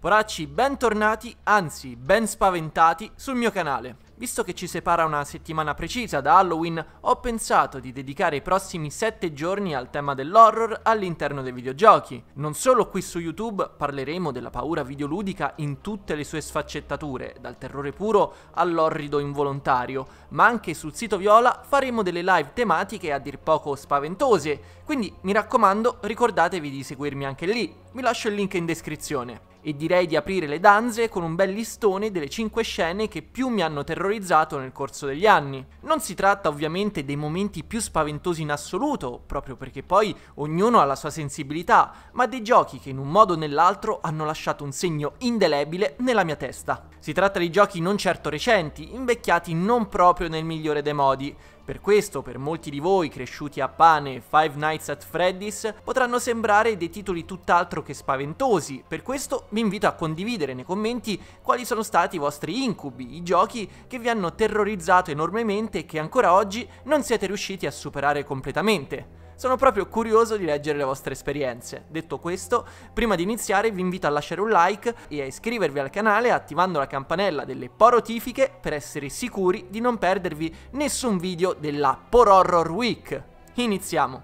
Poracci, bentornati, anzi ben spaventati, sul mio canale. Visto che ci separa una settimana precisa da Halloween, ho pensato di dedicare i prossimi 7 giorni al tema dell'horror all'interno dei videogiochi. Non solo qui su YouTube parleremo della paura videoludica in tutte le sue sfaccettature, dal terrore puro all'orrido involontario, ma anche sul sito Viola faremo delle live tematiche a dir poco spaventose, quindi mi raccomando ricordatevi di seguirmi anche lì, vi lascio il link in descrizione e direi di aprire le danze con un bel listone delle 5 scene che più mi hanno terrorizzato nel corso degli anni. Non si tratta ovviamente dei momenti più spaventosi in assoluto, proprio perché poi ognuno ha la sua sensibilità, ma dei giochi che in un modo o nell'altro hanno lasciato un segno indelebile nella mia testa. Si tratta di giochi non certo recenti, invecchiati non proprio nel migliore dei modi, per questo, per molti di voi cresciuti a pane Five Nights at Freddy's, potranno sembrare dei titoli tutt'altro che spaventosi, per questo vi invito a condividere nei commenti quali sono stati i vostri incubi, i giochi che vi hanno terrorizzato enormemente e che ancora oggi non siete riusciti a superare completamente. Sono proprio curioso di leggere le vostre esperienze. Detto questo, prima di iniziare vi invito a lasciare un like e a iscrivervi al canale attivando la campanella delle porotifiche per essere sicuri di non perdervi nessun video della Por Horror Week. Iniziamo!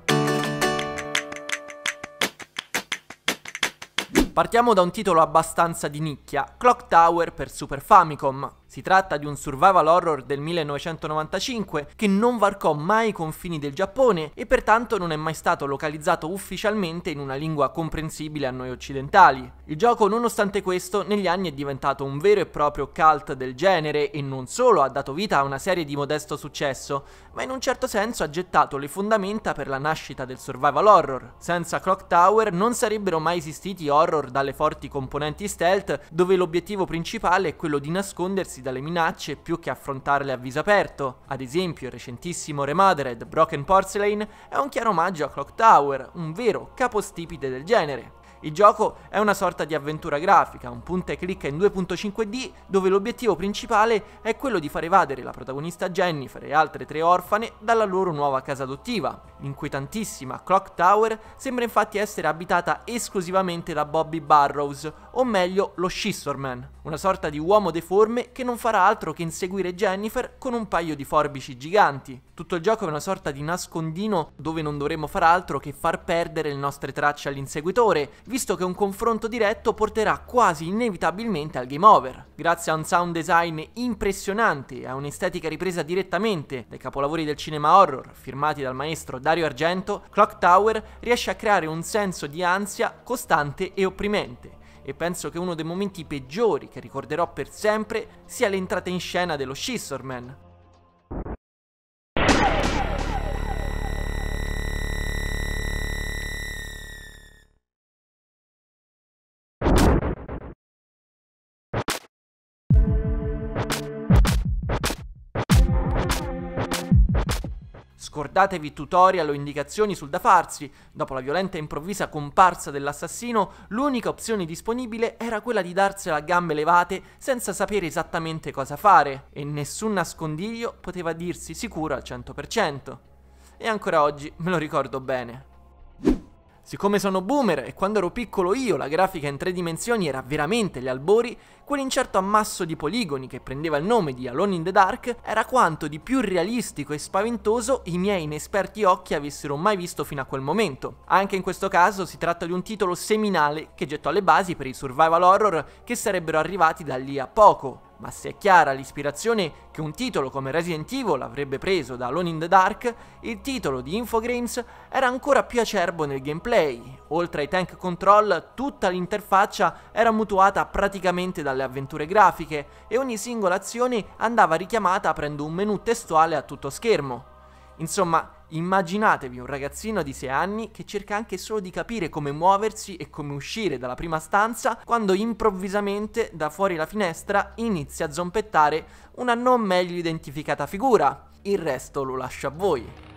Partiamo da un titolo abbastanza di nicchia, Clock Tower per Super Famicom, si tratta di un survival horror del 1995 che non varcò mai i confini del Giappone e pertanto non è mai stato localizzato ufficialmente in una lingua comprensibile a noi occidentali. Il gioco nonostante questo negli anni è diventato un vero e proprio cult del genere e non solo ha dato vita a una serie di modesto successo, ma in un certo senso ha gettato le fondamenta per la nascita del survival horror. Senza Clock Tower non sarebbero mai esistiti horror dalle forti componenti stealth dove l'obiettivo principale è quello di nascondersi dalle minacce più che affrontarle a viso aperto. Ad esempio, il recentissimo remastered Broken Porcelain è un chiaro omaggio a Clock Tower, un vero capostipite del genere. Il gioco è una sorta di avventura grafica, un punta e clicca in 2.5D dove l'obiettivo principale è quello di far evadere la protagonista Jennifer e altre tre orfane dalla loro nuova casa adottiva. L'inquietantissima Clock Tower sembra infatti essere abitata esclusivamente da Bobby Barrows, o meglio lo Scissorman, una sorta di uomo deforme che non farà altro che inseguire Jennifer con un paio di forbici giganti. Tutto il gioco è una sorta di nascondino dove non dovremmo far altro che far perdere le nostre tracce all'inseguitore, visto che un confronto diretto porterà quasi inevitabilmente al game over. Grazie a un sound design impressionante e a un'estetica ripresa direttamente dai capolavori del cinema horror firmati dal maestro Dario Argento, Clock Tower riesce a creare un senso di ansia costante e opprimente e penso che uno dei momenti peggiori che ricorderò per sempre sia l'entrata in scena dello Scissorman, Scordatevi tutorial o indicazioni sul da farsi. Dopo la violenta e improvvisa comparsa dell'assassino, l'unica opzione disponibile era quella di darsela a gambe levate senza sapere esattamente cosa fare, e nessun nascondiglio poteva dirsi sicuro al 100%. E ancora oggi me lo ricordo bene. Siccome sono boomer e quando ero piccolo io la grafica in tre dimensioni era veramente gli albori, quell'incerto ammasso di poligoni che prendeva il nome di Alone in the Dark era quanto di più realistico e spaventoso i miei inesperti occhi avessero mai visto fino a quel momento. Anche in questo caso si tratta di un titolo seminale che gettò le basi per i survival horror che sarebbero arrivati da lì a poco ma se è chiara l'ispirazione che un titolo come Resident Evil avrebbe preso da Alone in the Dark, il titolo di Infogrames era ancora più acerbo nel gameplay. Oltre ai tank control, tutta l'interfaccia era mutuata praticamente dalle avventure grafiche e ogni singola azione andava richiamata aprendo un menu testuale a tutto schermo. Insomma, immaginatevi un ragazzino di 6 anni che cerca anche solo di capire come muoversi e come uscire dalla prima stanza quando improvvisamente da fuori la finestra inizia a zompettare una non meglio identificata figura. Il resto lo lascio a voi.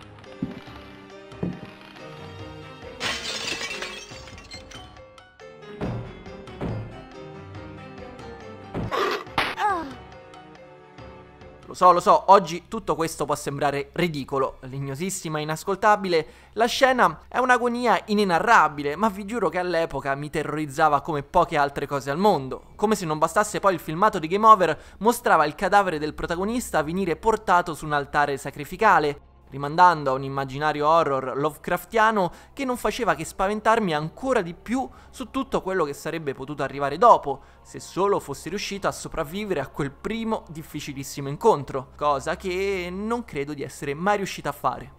so, lo so, oggi tutto questo può sembrare ridicolo, legnosissima, inascoltabile. La scena è un'agonia inenarrabile, ma vi giuro che all'epoca mi terrorizzava come poche altre cose al mondo. Come se non bastasse poi il filmato di Game Over mostrava il cadavere del protagonista venire portato su un altare sacrificale, rimandando a un immaginario horror Lovecraftiano che non faceva che spaventarmi ancora di più su tutto quello che sarebbe potuto arrivare dopo, se solo fossi riuscito a sopravvivere a quel primo difficilissimo incontro, cosa che non credo di essere mai riuscito a fare.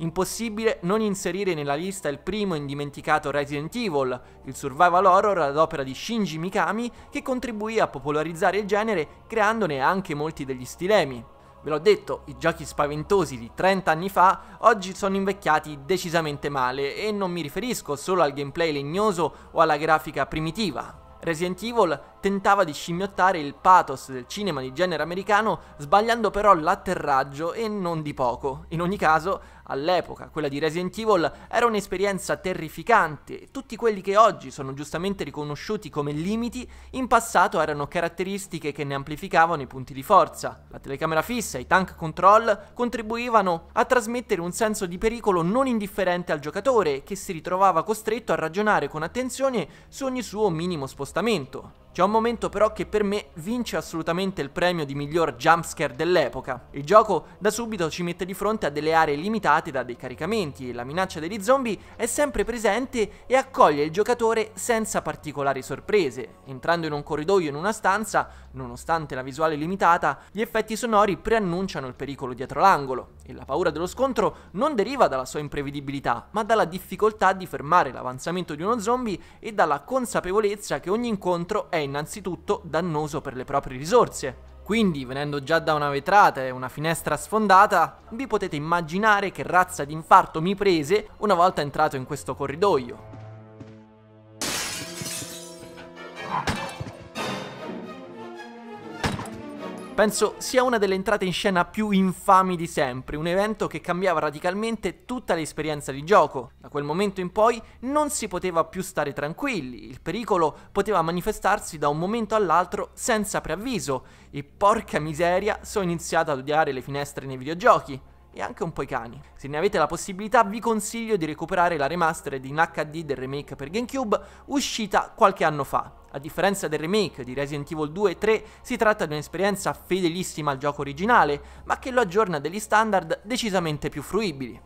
Impossibile non inserire nella lista il primo indimenticato Resident Evil, il survival horror ad opera di Shinji Mikami che contribuì a popolarizzare il genere creandone anche molti degli stilemi. Ve l'ho detto, i giochi spaventosi di 30 anni fa oggi sono invecchiati decisamente male e non mi riferisco solo al gameplay legnoso o alla grafica primitiva. Resident Evil tentava di scimmiottare il pathos del cinema di genere americano sbagliando però l'atterraggio e non di poco. In ogni caso, all'epoca, quella di Resident Evil, era un'esperienza terrificante e tutti quelli che oggi sono giustamente riconosciuti come limiti, in passato erano caratteristiche che ne amplificavano i punti di forza. La telecamera fissa e i tank control contribuivano a trasmettere un senso di pericolo non indifferente al giocatore, che si ritrovava costretto a ragionare con attenzione su ogni suo minimo spostamento. C'è un momento però che per me vince assolutamente il premio di miglior jumpscare dell'epoca. Il gioco da subito ci mette di fronte a delle aree limitate da dei caricamenti, la minaccia degli zombie è sempre presente e accoglie il giocatore senza particolari sorprese. Entrando in un corridoio in una stanza, nonostante la visuale limitata, gli effetti sonori preannunciano il pericolo dietro l'angolo e la paura dello scontro non deriva dalla sua imprevedibilità, ma dalla difficoltà di fermare l'avanzamento di uno zombie e dalla consapevolezza che ogni incontro è innanzitutto dannoso per le proprie risorse. Quindi, venendo già da una vetrata e una finestra sfondata, vi potete immaginare che razza di infarto mi prese una volta entrato in questo corridoio. Penso sia una delle entrate in scena più infami di sempre, un evento che cambiava radicalmente tutta l'esperienza di gioco. Da quel momento in poi non si poteva più stare tranquilli, il pericolo poteva manifestarsi da un momento all'altro senza preavviso e porca miseria, sono iniziato ad odiare le finestre nei videogiochi e anche un po' i cani. Se ne avete la possibilità vi consiglio di recuperare la remastered in HD del remake per GameCube uscita qualche anno fa. A differenza del remake di Resident Evil 2 e 3 si tratta di un'esperienza fedelissima al gioco originale ma che lo aggiorna degli standard decisamente più fruibili.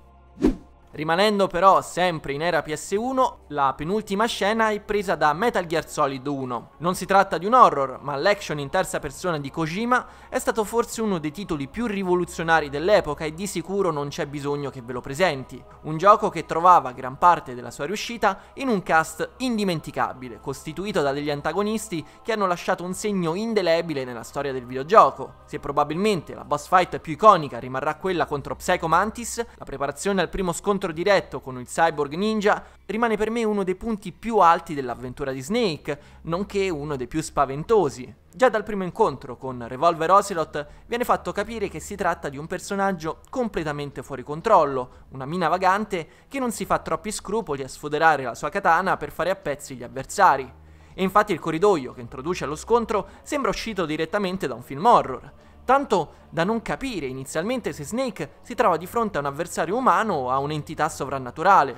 Rimanendo però sempre in era PS1, la penultima scena è presa da Metal Gear Solid 1. Non si tratta di un horror, ma l'action in terza persona di Kojima è stato forse uno dei titoli più rivoluzionari dell'epoca e di sicuro non c'è bisogno che ve lo presenti. Un gioco che trovava gran parte della sua riuscita in un cast indimenticabile, costituito da degli antagonisti che hanno lasciato un segno indelebile nella storia del videogioco. Se probabilmente la boss fight più iconica rimarrà quella contro Psycho Mantis, la preparazione al primo scontro scontro diretto con il cyborg ninja rimane per me uno dei punti più alti dell'avventura di Snake, nonché uno dei più spaventosi. Già dal primo incontro con Revolver Ocelot viene fatto capire che si tratta di un personaggio completamente fuori controllo, una mina vagante che non si fa troppi scrupoli a sfoderare la sua katana per fare a pezzi gli avversari. E infatti il corridoio che introduce allo scontro sembra uscito direttamente da un film horror tanto da non capire inizialmente se Snake si trova di fronte a un avversario umano o a un'entità sovrannaturale.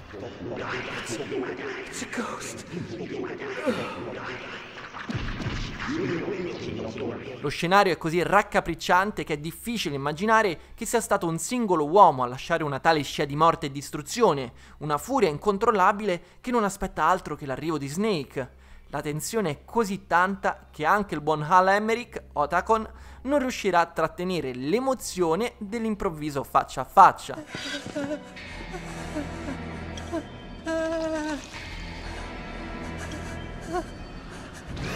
Lo scenario è così raccapricciante che è difficile immaginare che sia stato un singolo uomo a lasciare una tale scia di morte e distruzione, una furia incontrollabile che non aspetta altro che l'arrivo di Snake. La tensione è così tanta che anche il buon Hal Emmerich, Otacon, non riuscirà a trattenere l'emozione dell'improvviso faccia a faccia.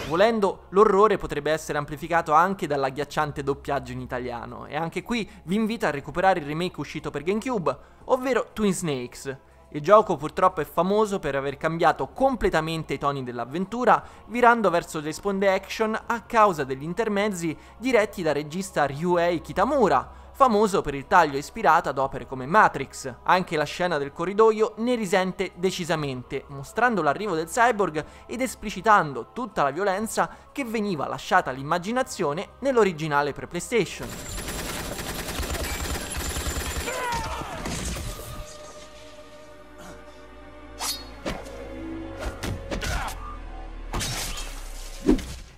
Volendo, l'orrore potrebbe essere amplificato anche dall'agghiacciante doppiaggio in italiano, e anche qui vi invito a recuperare il remake uscito per GameCube, ovvero Twin Snakes, il gioco purtroppo è famoso per aver cambiato completamente i toni dell'avventura, virando verso le sponde action a causa degli intermezzi diretti da regista Ryuei Kitamura, famoso per il taglio ispirato ad opere come Matrix. Anche la scena del corridoio ne risente decisamente, mostrando l'arrivo del cyborg ed esplicitando tutta la violenza che veniva lasciata all'immaginazione nell'originale per PlayStation.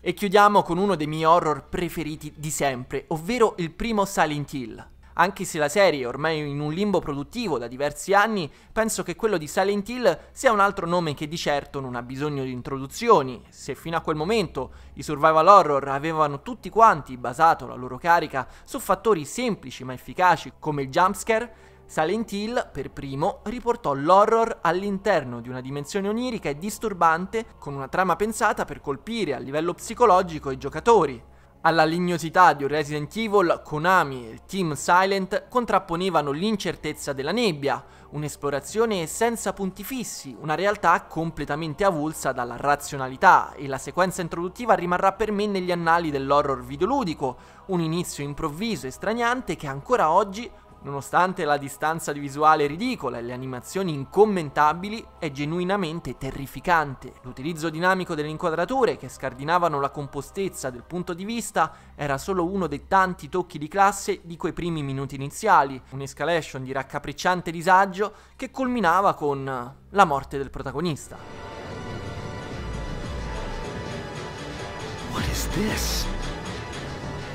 E chiudiamo con uno dei miei horror preferiti di sempre, ovvero il primo Silent Hill. Anche se la serie è ormai in un limbo produttivo da diversi anni, penso che quello di Silent Hill sia un altro nome che di certo non ha bisogno di introduzioni. Se fino a quel momento i survival horror avevano tutti quanti basato la loro carica su fattori semplici ma efficaci come il jumpscare, Silent Hill, per primo, riportò l'horror all'interno di una dimensione onirica e disturbante con una trama pensata per colpire a livello psicologico i giocatori. Alla lignosità di un Resident Evil, Konami e il team Silent contrapponevano l'incertezza della nebbia, un'esplorazione senza punti fissi, una realtà completamente avulsa dalla razionalità e la sequenza introduttiva rimarrà per me negli annali dell'horror videoludico, un inizio improvviso e straniante che ancora oggi Nonostante la distanza di visuale ridicola e le animazioni incommentabili, è genuinamente terrificante. L'utilizzo dinamico delle inquadrature, che scardinavano la compostezza del punto di vista, era solo uno dei tanti tocchi di classe di quei primi minuti iniziali, un'escalation di raccapricciante disagio che culminava con la morte del protagonista. What is this?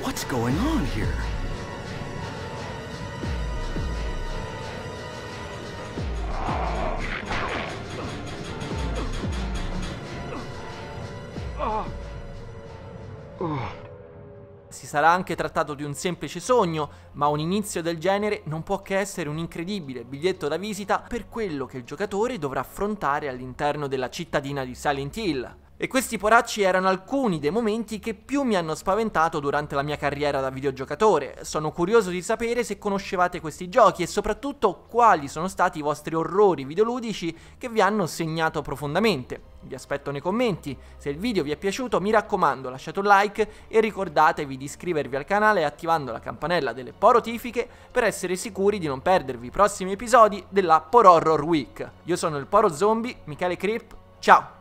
What's going on here? Oh. oh. Si sarà anche trattato di un semplice sogno, ma un inizio del genere non può che essere un incredibile biglietto da visita per quello che il giocatore dovrà affrontare all'interno della cittadina di Silent Hill. E questi poracci erano alcuni dei momenti che più mi hanno spaventato durante la mia carriera da videogiocatore. Sono curioso di sapere se conoscevate questi giochi e soprattutto quali sono stati i vostri orrori videoludici che vi hanno segnato profondamente. Vi aspetto nei commenti, se il video vi è piaciuto mi raccomando lasciate un like e ricordatevi di iscrivervi al canale attivando la campanella delle porotifiche per essere sicuri di non perdervi i prossimi episodi della Por Horror Week. Io sono il Poro Zombie, Michele Crip, ciao!